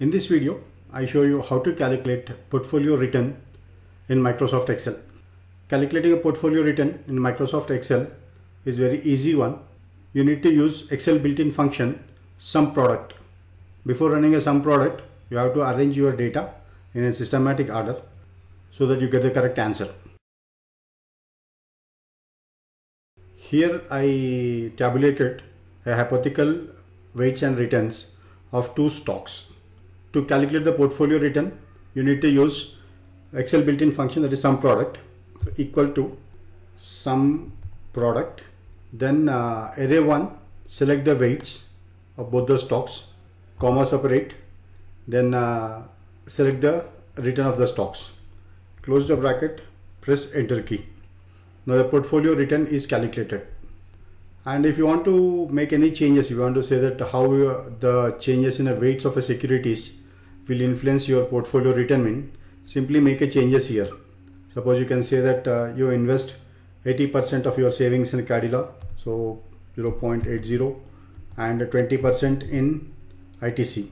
In this video, I show you how to calculate portfolio return in Microsoft Excel. Calculating a portfolio return in Microsoft Excel is very easy one. You need to use Excel built-in function sum product. Before running a sum product, you have to arrange your data in a systematic order so that you get the correct answer. Here I tabulated a hypothetical weights and returns of two stocks to calculate the portfolio return, you need to use Excel built-in function that is sum product so equal to sum product. Then uh, array one, select the weights of both the stocks, comma separate, then uh, select the return of the stocks. Close the bracket, press enter key. Now the portfolio return is calculated. And if you want to make any changes, you want to say that how the changes in the weights of a securities will influence your portfolio return mean simply make a changes here suppose you can say that uh, you invest 80% of your savings in Cadilla so 0.80 and 20% in ITC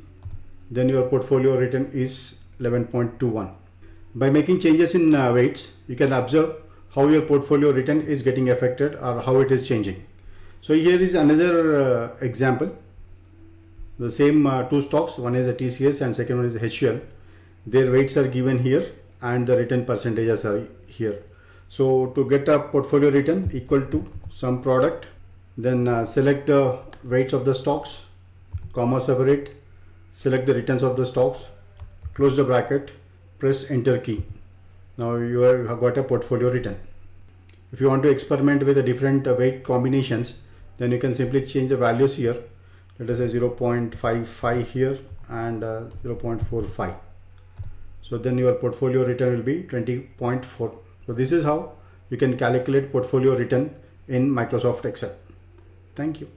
then your portfolio return is 11.21 by making changes in uh, weights you can observe how your portfolio return is getting affected or how it is changing so here is another uh, example the same uh, two stocks one is a TCS and second one is HUL their weights are given here and the return percentages are here so to get a portfolio return equal to some product then uh, select the weights of the stocks comma separate select the returns of the stocks close the bracket press enter key now you have got a portfolio return if you want to experiment with the different uh, weight combinations then you can simply change the values here let us say 0.55 here and uh, 0.45 so then your portfolio return will be 20.4 so this is how you can calculate portfolio return in microsoft excel thank you